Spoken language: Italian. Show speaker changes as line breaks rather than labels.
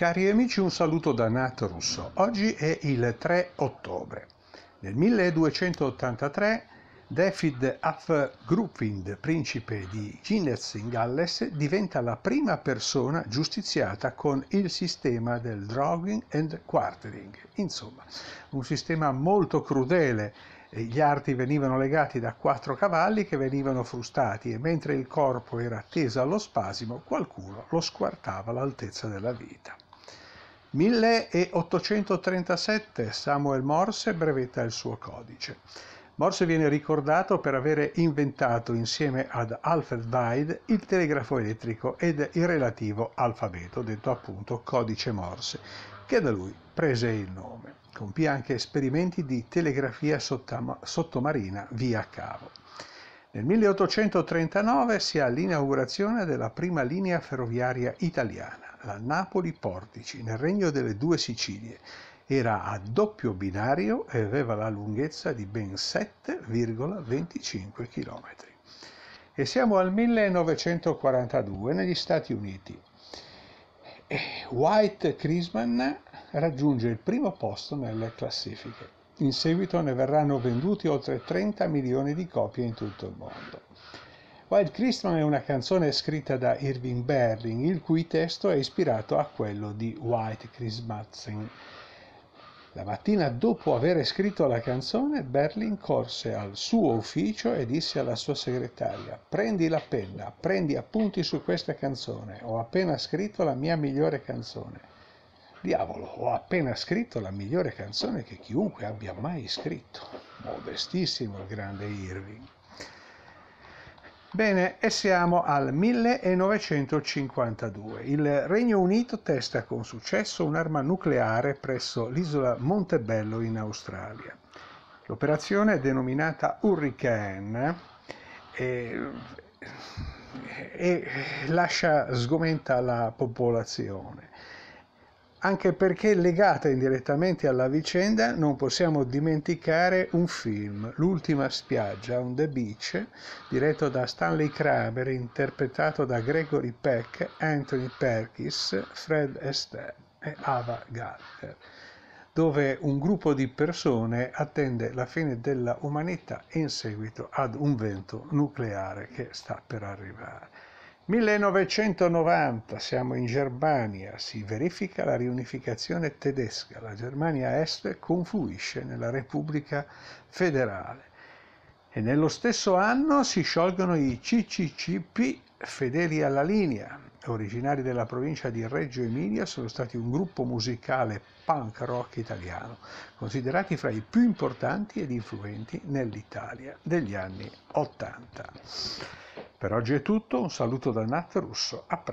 Cari amici, un saluto da Nat Russo. Oggi è il 3 ottobre. Nel 1283 David af Grupind, principe di Guinness in Galles, diventa la prima persona giustiziata con il sistema del drawing and quartering. Insomma, un sistema molto crudele. Gli arti venivano legati da quattro cavalli che venivano frustati e mentre il corpo era teso allo spasimo qualcuno lo squartava all'altezza della vita. 1837 Samuel Morse brevetta il suo codice. Morse viene ricordato per avere inventato insieme ad Alfred Wide il telegrafo elettrico ed il relativo alfabeto, detto appunto codice Morse, che da lui prese il nome. Compì anche esperimenti di telegrafia sottomarina via cavo. Nel 1839 si ha l'inaugurazione della prima linea ferroviaria italiana, la Napoli-Portici, nel Regno delle Due Sicilie. Era a doppio binario e aveva la lunghezza di ben 7,25 km. E siamo al 1942 negli Stati Uniti. White Chrisman raggiunge il primo posto nelle classifiche. In seguito ne verranno venduti oltre 30 milioni di copie in tutto il mondo. Wild Christmas è una canzone scritta da Irving Berling, il cui testo è ispirato a quello di White Chris Madsen. La mattina dopo aver scritto la canzone, Berlin corse al suo ufficio e disse alla sua segretaria: Prendi la penna, prendi appunti su questa canzone, ho appena scritto la mia migliore canzone. Diavolo, ho appena scritto la migliore canzone che chiunque abbia mai scritto. Modestissimo il grande Irving. Bene, e siamo al 1952. Il Regno Unito testa con successo un'arma nucleare presso l'isola Montebello in Australia. L'operazione è denominata Hurricane e, eh, e eh, eh, lascia sgomenta la popolazione anche perché legata indirettamente alla vicenda non possiamo dimenticare un film, L'ultima spiaggia, on the beach, diretto da Stanley Kramer, interpretato da Gregory Peck, Anthony Perkins, Fred Astaire e Ava Gardner, dove un gruppo di persone attende la fine della umanità in seguito ad un vento nucleare che sta per arrivare. 1990 siamo in Germania, si verifica la riunificazione tedesca, la Germania Est confluisce nella Repubblica Federale e nello stesso anno si sciolgono i CCCP fedeli alla linea. Originari della provincia di Reggio Emilia, sono stati un gruppo musicale punk rock italiano, considerati fra i più importanti ed influenti nell'Italia degli anni Ottanta. Per oggi è tutto, un saluto da Nat Russo, a presto.